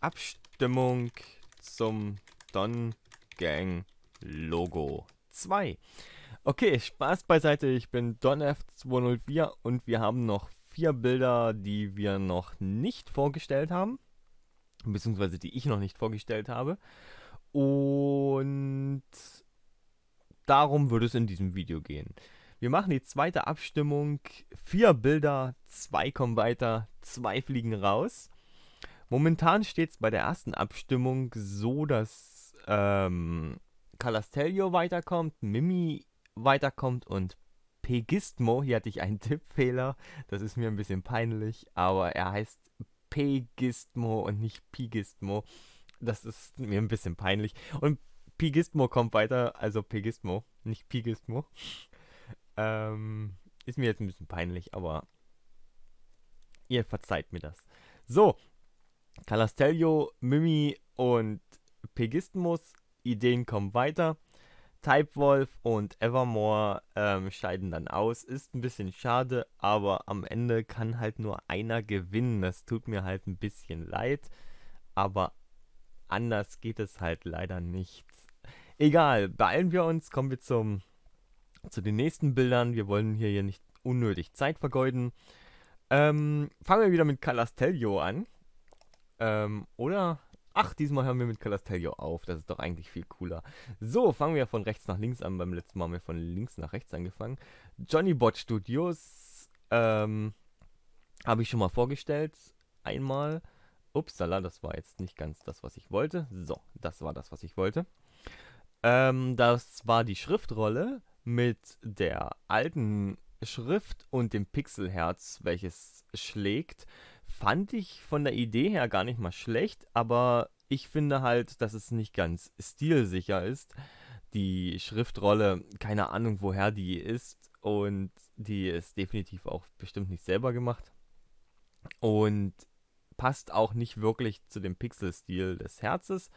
Abstimmung zum Don Gang Logo 2. Okay, Spaß beiseite, ich bin DonF204 und wir haben noch vier Bilder, die wir noch nicht vorgestellt haben, beziehungsweise die ich noch nicht vorgestellt habe. Und darum würde es in diesem Video gehen. Wir machen die zweite Abstimmung. Vier Bilder, zwei kommen weiter, zwei fliegen raus. Momentan steht es bei der ersten Abstimmung so, dass ähm, Calastelio weiterkommt, Mimi weiterkommt und Pegismo. Hier hatte ich einen Tippfehler. Das ist mir ein bisschen peinlich, aber er heißt Pegismo und nicht Pigismo. Das ist mir ein bisschen peinlich. Und Pigismo kommt weiter, also Pegismo, nicht Pigismo. Ähm, ist mir jetzt ein bisschen peinlich, aber ihr verzeiht mir das. So, Calastelio, Mimi und Pegismus, Ideen kommen weiter. Typewolf und Evermore ähm, scheiden dann aus. Ist ein bisschen schade, aber am Ende kann halt nur einer gewinnen. Das tut mir halt ein bisschen leid, aber anders geht es halt leider nicht. Egal, beeilen wir uns, kommen wir zum, zu den nächsten Bildern. Wir wollen hier, hier nicht unnötig Zeit vergeuden. Ähm, fangen wir wieder mit Calastelio an. Ähm, oder? Ach, diesmal hören wir mit Calastelio auf. Das ist doch eigentlich viel cooler. So, fangen wir von rechts nach links an. Beim letzten Mal haben wir von links nach rechts angefangen. Johnny Bot Studios ähm, habe ich schon mal vorgestellt. Einmal. Upsala, das war jetzt nicht ganz das, was ich wollte. So, das war das, was ich wollte. Ähm, das war die Schriftrolle mit der alten Schrift und dem Pixelherz, welches schlägt fand ich von der Idee her gar nicht mal schlecht, aber ich finde halt, dass es nicht ganz stilsicher ist. Die Schriftrolle, keine Ahnung, woher die ist und die ist definitiv auch bestimmt nicht selber gemacht und passt auch nicht wirklich zu dem Pixelstil des Herzes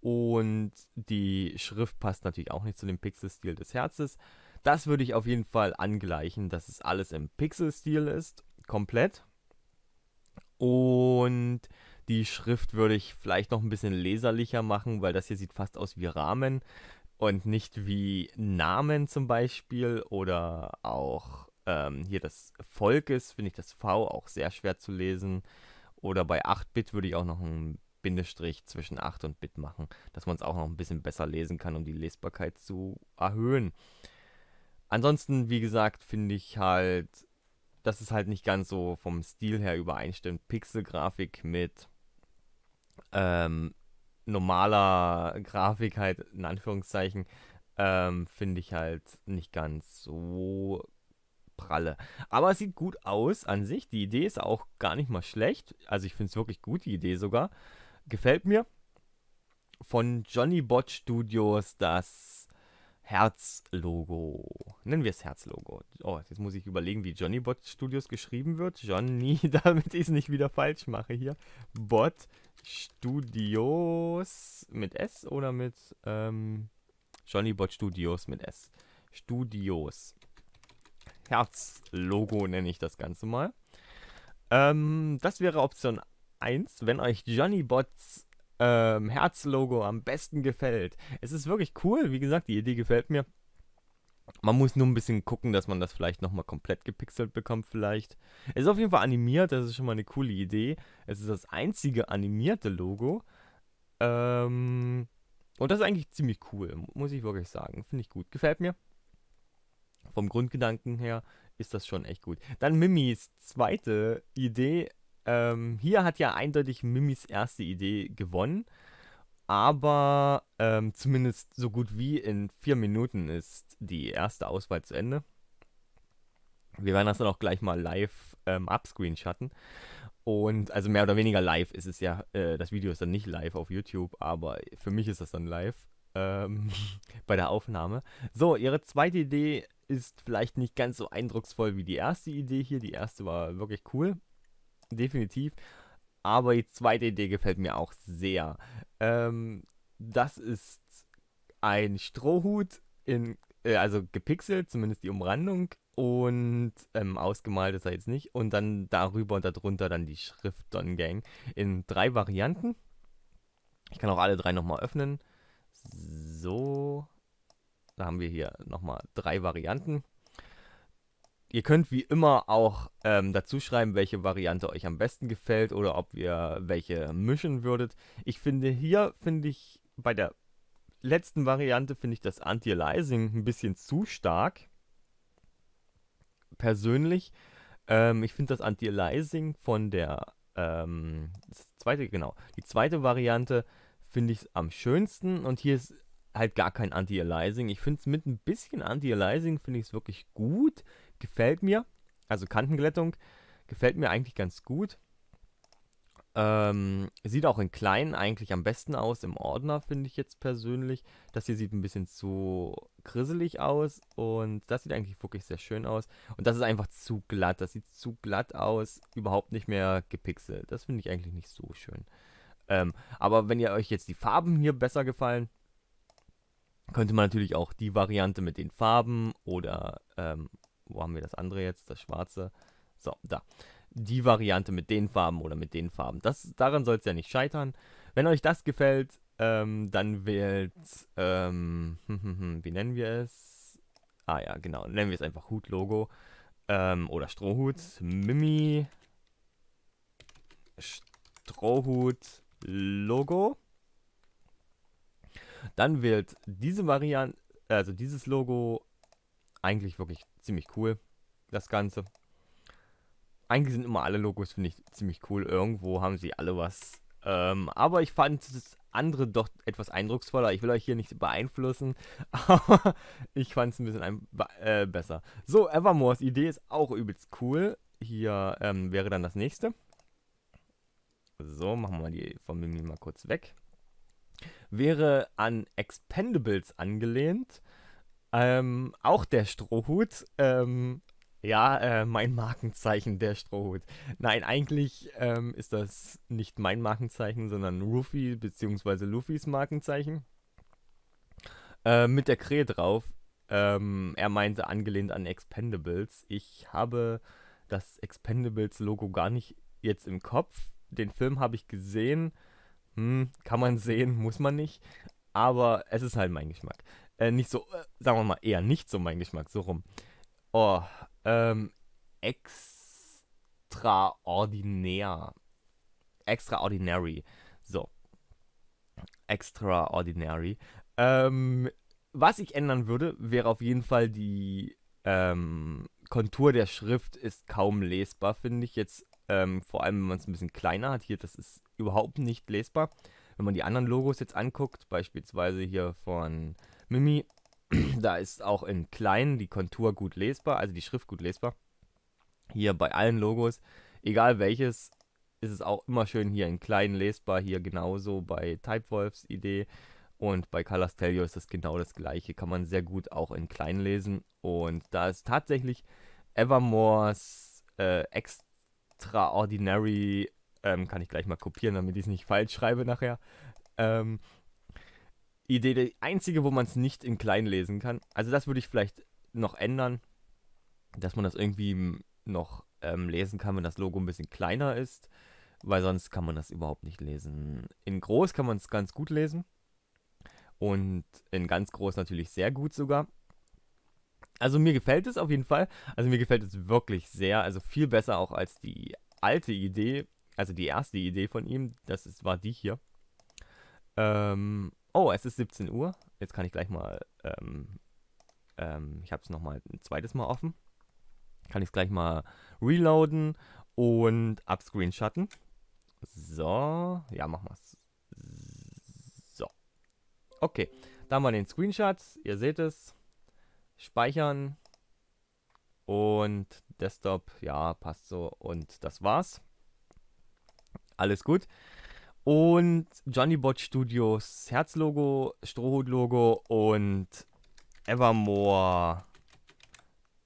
und die Schrift passt natürlich auch nicht zu dem Pixelstil des Herzes. Das würde ich auf jeden Fall angleichen, dass es alles im Pixelstil ist, komplett und die Schrift würde ich vielleicht noch ein bisschen leserlicher machen, weil das hier sieht fast aus wie Rahmen und nicht wie Namen zum Beispiel oder auch ähm, hier das Volk ist, finde ich das V auch sehr schwer zu lesen. Oder bei 8-Bit würde ich auch noch einen Bindestrich zwischen 8 und Bit machen, dass man es auch noch ein bisschen besser lesen kann, um die Lesbarkeit zu erhöhen. Ansonsten, wie gesagt, finde ich halt dass es halt nicht ganz so vom Stil her übereinstimmt. Pixelgrafik mit ähm, normaler Grafik halt, in Anführungszeichen, ähm, finde ich halt nicht ganz so pralle. Aber es sieht gut aus an sich. Die Idee ist auch gar nicht mal schlecht. Also ich finde es wirklich gut, die Idee sogar. Gefällt mir. Von Johnny Bot Studios das Herzlogo. Nennen wir es Herzlogo. Oh, jetzt muss ich überlegen, wie Johnny Bot Studios geschrieben wird. Johnny, damit ich es nicht wieder falsch mache hier. Bot Studios mit S oder mit ähm, Johnny Bot Studios mit S. Studios. Herzlogo nenne ich das Ganze mal. Ähm, das wäre Option 1, wenn euch Johnny Bots ähm, Herzlogo am besten gefällt. Es ist wirklich cool, wie gesagt, die Idee gefällt mir. Man muss nur ein bisschen gucken, dass man das vielleicht nochmal komplett gepixelt bekommt, vielleicht. Es ist auf jeden Fall animiert, das ist schon mal eine coole Idee. Es ist das einzige animierte Logo. Ähm, und das ist eigentlich ziemlich cool, muss ich wirklich sagen. Finde ich gut. Gefällt mir. Vom Grundgedanken her ist das schon echt gut. Dann Mimis zweite Idee ähm, hier hat ja eindeutig Mimis erste Idee gewonnen, aber ähm, zumindest so gut wie in vier Minuten ist die erste Auswahl zu Ende. Wir werden das dann auch gleich mal live ähm, abscreenshotten. Und also mehr oder weniger live ist es ja, äh, das Video ist dann nicht live auf YouTube, aber für mich ist das dann live ähm, bei der Aufnahme. So, ihre zweite Idee ist vielleicht nicht ganz so eindrucksvoll wie die erste Idee hier. Die erste war wirklich cool definitiv. Aber die zweite Idee gefällt mir auch sehr. Ähm, das ist ein Strohhut, in, äh, also gepixelt, zumindest die Umrandung. Und ähm, ausgemalt ist er jetzt nicht. Und dann darüber und darunter dann die Schrift Don Gang in drei Varianten. Ich kann auch alle drei nochmal öffnen. So. Da haben wir hier nochmal drei Varianten. Ihr könnt wie immer auch ähm, dazu schreiben, welche Variante euch am besten gefällt oder ob ihr welche mischen würdet. Ich finde hier, finde ich, bei der letzten Variante finde ich das Anti-Aliasing ein bisschen zu stark. Persönlich. Ähm, ich finde das Anti-Aliasing von der ähm, zweite, genau, die zweite Variante finde ich am schönsten und hier ist halt gar kein Anti-Aliasing. Ich finde es mit ein bisschen Anti-Aliasing finde ich es wirklich gut gefällt mir. Also Kantenglättung gefällt mir eigentlich ganz gut. Ähm, sieht auch in klein eigentlich am besten aus im Ordner, finde ich jetzt persönlich. Das hier sieht ein bisschen zu grisselig aus und das sieht eigentlich wirklich sehr schön aus. Und das ist einfach zu glatt, das sieht zu glatt aus, überhaupt nicht mehr gepixelt. Das finde ich eigentlich nicht so schön. Ähm, aber wenn ihr euch jetzt die Farben hier besser gefallen, könnte man natürlich auch die Variante mit den Farben oder ähm, wo haben wir das andere jetzt, das schwarze? So, da. Die Variante mit den Farben oder mit den Farben. Das, daran soll es ja nicht scheitern. Wenn euch das gefällt, ähm, dann wählt, ähm, wie nennen wir es? Ah ja, genau, nennen wir es einfach Hut-Logo ähm, oder Strohhut. Mimi Strohhut-Logo. Dann wählt diese Variante, also dieses Logo eigentlich wirklich ziemlich cool, das Ganze. Eigentlich sind immer alle Logos, finde ich, ziemlich cool. Irgendwo haben sie alle was. Ähm, aber ich fand das andere doch etwas eindrucksvoller. Ich will euch hier nicht beeinflussen, aber ich fand es ein bisschen äh, besser. So, Evermores Idee ist auch übelst cool. Hier ähm, wäre dann das nächste. So, machen wir die von Mimi mal kurz weg. Wäre an Expendables angelehnt. Ähm, auch der Strohhut. Ähm, ja, äh, mein Markenzeichen, der Strohhut. Nein, eigentlich ähm, ist das nicht mein Markenzeichen, sondern Ruffy bzw. Luffys Markenzeichen. Äh, mit der Krähe drauf. Ähm, er meinte angelehnt an Expendables. Ich habe das Expendables-Logo gar nicht jetzt im Kopf. Den Film habe ich gesehen. Hm, kann man sehen, muss man nicht. Aber es ist halt mein Geschmack. Äh, nicht so, äh, sagen wir mal, eher nicht so mein Geschmack, so rum. Oh, ähm, extraordinär. Extraordinary. So. Extraordinary. Ähm, was ich ändern würde, wäre auf jeden Fall die ähm, Kontur der Schrift ist kaum lesbar, finde ich jetzt. Ähm, vor allem, wenn man es ein bisschen kleiner hat. Hier, das ist überhaupt nicht lesbar. Wenn man die anderen Logos jetzt anguckt, beispielsweise hier von Mimi, da ist auch in klein die Kontur gut lesbar, also die Schrift gut lesbar. Hier bei allen Logos, egal welches, ist es auch immer schön hier in klein lesbar, hier genauso bei Typewolfs Idee und bei Calastelio ist das genau das gleiche, kann man sehr gut auch in klein lesen und da ist tatsächlich Evermores äh, Extraordinary, ähm, kann ich gleich mal kopieren, damit ich es nicht falsch schreibe nachher, ähm, Idee, die einzige, wo man es nicht in klein lesen kann. Also das würde ich vielleicht noch ändern, dass man das irgendwie noch ähm, lesen kann, wenn das Logo ein bisschen kleiner ist, weil sonst kann man das überhaupt nicht lesen. In groß kann man es ganz gut lesen und in ganz groß natürlich sehr gut sogar. Also mir gefällt es auf jeden Fall. Also mir gefällt es wirklich sehr. Also viel besser auch als die alte Idee, also die erste Idee von ihm. Das ist, war die hier. Ähm, Oh, es ist 17 Uhr. Jetzt kann ich gleich mal, ähm, ähm, ich habe es nochmal ein zweites Mal offen. Kann ich es gleich mal reloaden und abscreenshotten. So, ja, machen wir es. So. Okay, dann mal den Screenshot. Ihr seht es. Speichern. Und Desktop, ja, passt so. Und das war's. Alles gut und Johnny Bot Studios Herzlogo, Strohhutlogo und Evermore.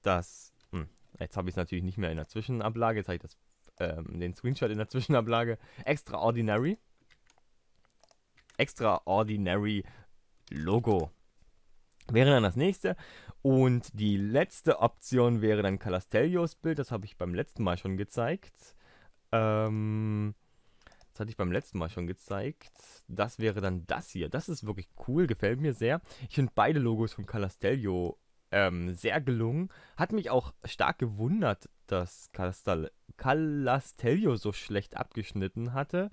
Das. Hm, jetzt habe ich es natürlich nicht mehr in der Zwischenablage. Jetzt habe ich das, ähm, den Screenshot in der Zwischenablage. Extraordinary. Extraordinary Logo wäre dann das nächste. Und die letzte Option wäre dann Calastellios Bild. Das habe ich beim letzten Mal schon gezeigt. Ähm, das hatte ich beim letzten Mal schon gezeigt. Das wäre dann das hier. Das ist wirklich cool, gefällt mir sehr. Ich finde beide Logos von Calastelio ähm, sehr gelungen. Hat mich auch stark gewundert, dass Calastel Calastelio so schlecht abgeschnitten hatte.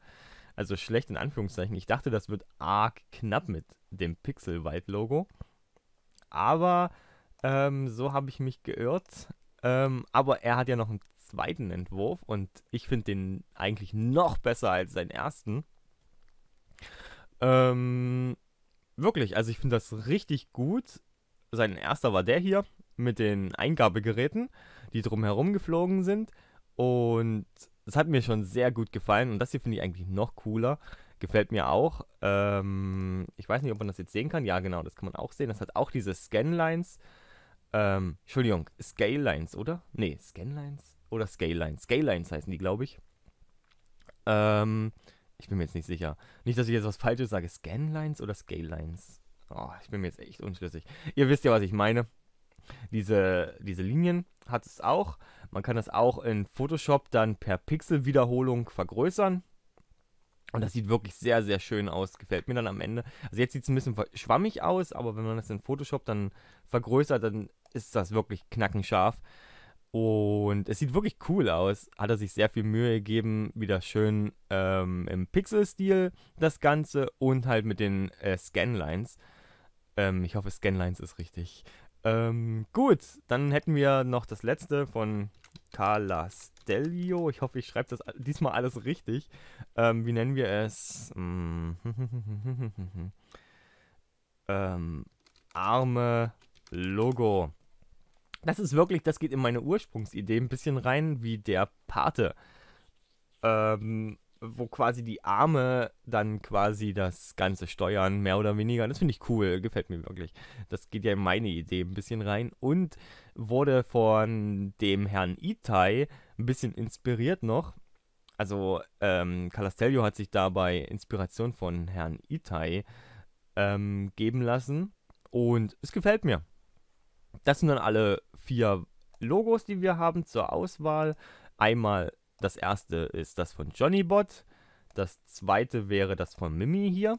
Also schlecht in Anführungszeichen. Ich dachte, das wird arg knapp mit dem Pixel-Wide-Logo. Aber ähm, so habe ich mich geirrt. Ähm, aber er hat ja noch ein zweiten Entwurf und ich finde den eigentlich noch besser als seinen ersten. Ähm, wirklich, also ich finde das richtig gut. Sein erster war der hier mit den Eingabegeräten, die drumherum geflogen sind. Und das hat mir schon sehr gut gefallen. Und das hier finde ich eigentlich noch cooler. Gefällt mir auch. Ähm, ich weiß nicht, ob man das jetzt sehen kann. Ja, genau, das kann man auch sehen. Das hat auch diese Scanlines. Ähm, Entschuldigung, Scale Lines, oder? Nee, Scanlines? Oder Scale Lines. Scale Lines heißen die, glaube ich. Ähm, ich bin mir jetzt nicht sicher. Nicht, dass ich jetzt was Falsches sage. Scan Lines oder Scale Lines? Oh, ich bin mir jetzt echt unschlüssig. Ihr wisst ja, was ich meine. Diese, diese Linien hat es auch. Man kann das auch in Photoshop dann per Pixelwiederholung vergrößern. Und das sieht wirklich sehr, sehr schön aus. Gefällt mir dann am Ende. Also jetzt sieht es ein bisschen schwammig aus, aber wenn man das in Photoshop dann vergrößert, dann ist das wirklich knackenscharf. Und es sieht wirklich cool aus. Hat er sich sehr viel Mühe gegeben. Wieder schön ähm, im Pixel-Stil das Ganze und halt mit den äh, Scanlines. Ähm, ich hoffe, Scanlines ist richtig. Ähm, gut, dann hätten wir noch das letzte von Carla Stelio. Ich hoffe, ich schreibe das diesmal alles richtig. Ähm, wie nennen wir es? Mm. Ähm, arme Logo das ist wirklich, das geht in meine Ursprungsidee ein bisschen rein, wie der Pate. Ähm, wo quasi die Arme dann quasi das Ganze steuern, mehr oder weniger. Das finde ich cool, gefällt mir wirklich. Das geht ja in meine Idee ein bisschen rein und wurde von dem Herrn Itai ein bisschen inspiriert noch. Also ähm, Calastelio hat sich dabei Inspiration von Herrn Itai ähm, geben lassen und es gefällt mir. Das sind dann alle vier Logos, die wir haben zur Auswahl. Einmal das erste ist das von Johnnybot. Das zweite wäre das von Mimi hier.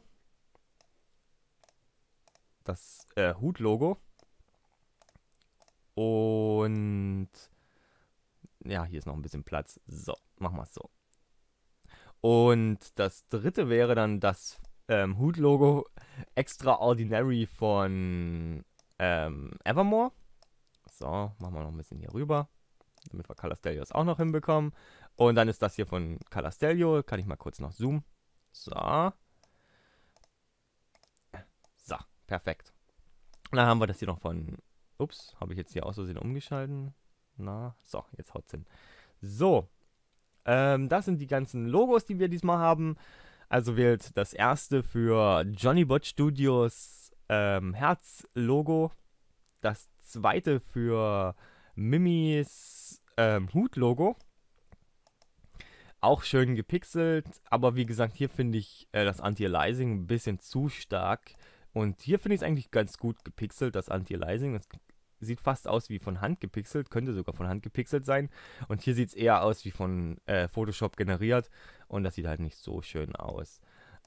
Das äh, Hut-Logo. Und ja, hier ist noch ein bisschen Platz. So, machen wir es so. Und das dritte wäre dann das ähm, Hut-Logo Extraordinary von ähm, Evermore. So, machen wir noch ein bisschen hier rüber, damit wir Calastelio's auch noch hinbekommen. Und dann ist das hier von Calastelio. Kann ich mal kurz noch zoomen. So. So, perfekt. Und dann haben wir das hier noch von... Ups, habe ich jetzt hier aus Versehen umgeschalten? Na, so, jetzt haut's hin. So, ähm, das sind die ganzen Logos, die wir diesmal haben. Also wählt das erste für Johnny Bot Studios ähm, Herz-Logo, das zweite für Mimis ähm, Hut-Logo. Auch schön gepixelt, aber wie gesagt, hier finde ich äh, das Anti-Aliasing ein bisschen zu stark. Und hier finde ich es eigentlich ganz gut gepixelt, das Anti-Aliasing. Das sieht fast aus wie von Hand gepixelt, könnte sogar von Hand gepixelt sein. Und hier sieht es eher aus wie von äh, Photoshop generiert. Und das sieht halt nicht so schön aus.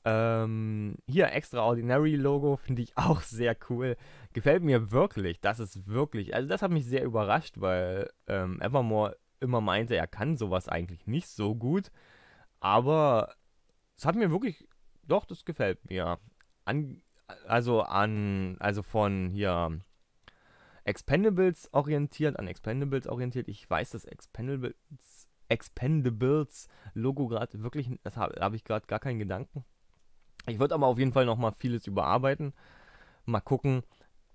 Ähm, hier Extraordinary Logo finde ich auch sehr cool. Gefällt mir wirklich. Das ist wirklich, also das hat mich sehr überrascht, weil ähm, Evermore immer meinte, er kann sowas eigentlich nicht so gut. Aber es hat mir wirklich, doch, das gefällt mir. An, also an, also von hier Expendables orientiert, an Expendables orientiert. Ich weiß, dass Expendables Expendables Logo gerade wirklich, das habe hab ich gerade gar keinen Gedanken ich würde aber auf jeden Fall nochmal vieles überarbeiten. Mal gucken.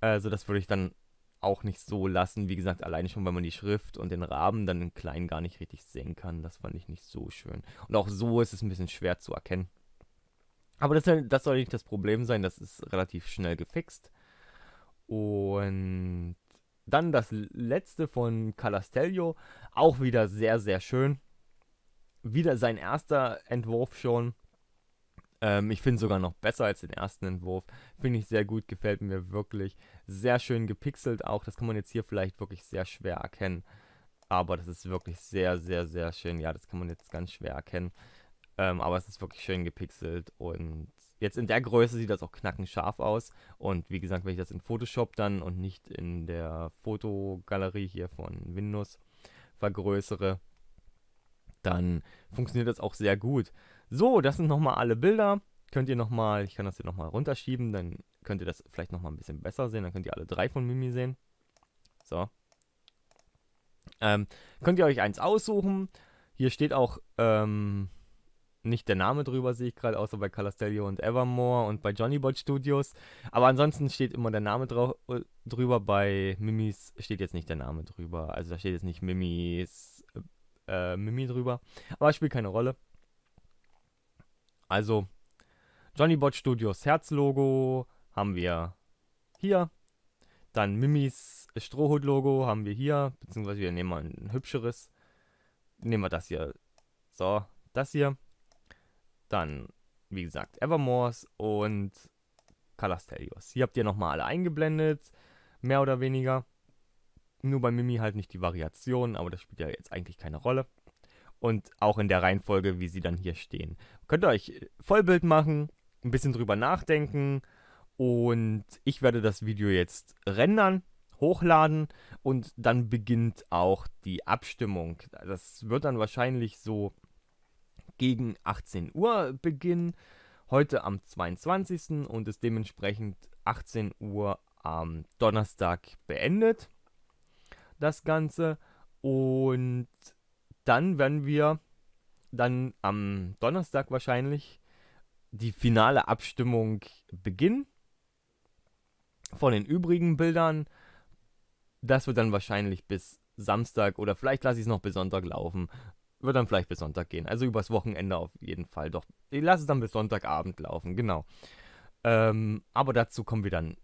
Also das würde ich dann auch nicht so lassen. Wie gesagt, alleine schon, weil man die Schrift und den Rahmen dann im Kleinen gar nicht richtig sehen kann. Das fand ich nicht so schön. Und auch so ist es ein bisschen schwer zu erkennen. Aber das, das soll nicht das Problem sein. Das ist relativ schnell gefixt. Und dann das letzte von Calastelio. Auch wieder sehr, sehr schön. Wieder sein erster Entwurf schon. Ähm, ich finde sogar noch besser als den ersten Entwurf. Finde ich sehr gut, gefällt mir wirklich. Sehr schön gepixelt auch. Das kann man jetzt hier vielleicht wirklich sehr schwer erkennen. Aber das ist wirklich sehr, sehr, sehr schön. Ja, das kann man jetzt ganz schwer erkennen. Ähm, aber es ist wirklich schön gepixelt und jetzt in der Größe sieht das auch knackenscharf aus. Und wie gesagt, wenn ich das in Photoshop dann und nicht in der Fotogalerie hier von Windows vergrößere, dann funktioniert das auch sehr gut. So, das sind nochmal alle Bilder. Könnt ihr nochmal, ich kann das hier nochmal runterschieben, dann könnt ihr das vielleicht nochmal ein bisschen besser sehen. Dann könnt ihr alle drei von Mimi sehen. So. Ähm, könnt ihr euch eins aussuchen. Hier steht auch ähm, nicht der Name drüber, sehe ich gerade, außer bei Calastelio und Evermore und bei Johnnybot Studios. Aber ansonsten steht immer der Name drüber. Bei Mimis steht jetzt nicht der Name drüber. Also da steht jetzt nicht Mimis, äh, Mimi drüber. Aber spielt keine Rolle. Also, Johnny Bot Studios Herzlogo haben wir hier. Dann Mimis Strohhut-Logo haben wir hier. Beziehungsweise wir nehmen mal ein hübscheres. Nehmen wir das hier. So, das hier. Dann, wie gesagt, Evermores und Calastelios. Hier habt ihr nochmal alle eingeblendet. Mehr oder weniger. Nur bei Mimi halt nicht die Variation, aber das spielt ja jetzt eigentlich keine Rolle und auch in der Reihenfolge, wie sie dann hier stehen. Könnt ihr euch äh, Vollbild machen, ein bisschen drüber nachdenken und ich werde das Video jetzt rendern, hochladen und dann beginnt auch die Abstimmung. Das wird dann wahrscheinlich so gegen 18 Uhr beginnen, heute am 22. und ist dementsprechend 18 Uhr am Donnerstag beendet. Das Ganze und dann werden wir dann am Donnerstag wahrscheinlich die finale Abstimmung beginnen. Von den übrigen Bildern. Das wird dann wahrscheinlich bis Samstag oder vielleicht lasse ich es noch bis Sonntag laufen. Wird dann vielleicht bis Sonntag gehen. Also übers Wochenende auf jeden Fall. Doch, ich lasse es dann bis Sonntagabend laufen, genau. Ähm, aber dazu kommen wir dann,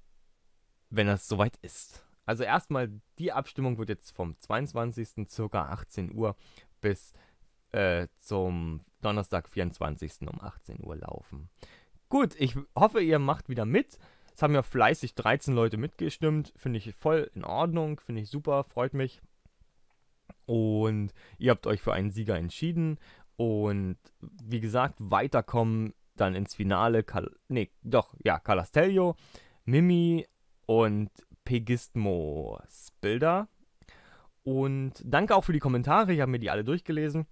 wenn das soweit ist. Also erstmal, die Abstimmung wird jetzt vom 22. circa 18 Uhr bis äh, zum Donnerstag, 24. um 18 Uhr laufen. Gut, ich hoffe, ihr macht wieder mit. Es haben ja fleißig 13 Leute mitgestimmt. Finde ich voll in Ordnung. Finde ich super. Freut mich. Und ihr habt euch für einen Sieger entschieden. Und wie gesagt, weiterkommen dann ins Finale. Kal nee, doch, ja, Calastello, Mimi und Pegismo Spilder. Und danke auch für die Kommentare. Ich habe mir die alle durchgelesen.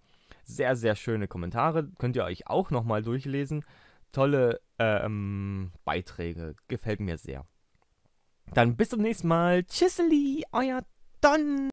Sehr, sehr schöne Kommentare. Könnt ihr euch auch nochmal durchlesen. Tolle ähm, Beiträge. Gefällt mir sehr. Dann bis zum nächsten Mal. Tschüsseli, euer Don.